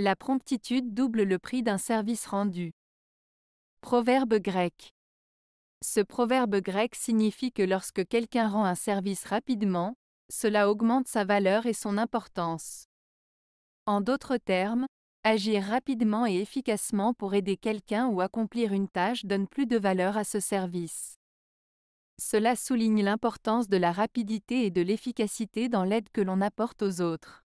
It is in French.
La promptitude double le prix d'un service rendu. Proverbe grec. Ce proverbe grec signifie que lorsque quelqu'un rend un service rapidement, cela augmente sa valeur et son importance. En d'autres termes, agir rapidement et efficacement pour aider quelqu'un ou accomplir une tâche donne plus de valeur à ce service. Cela souligne l'importance de la rapidité et de l'efficacité dans l'aide que l'on apporte aux autres.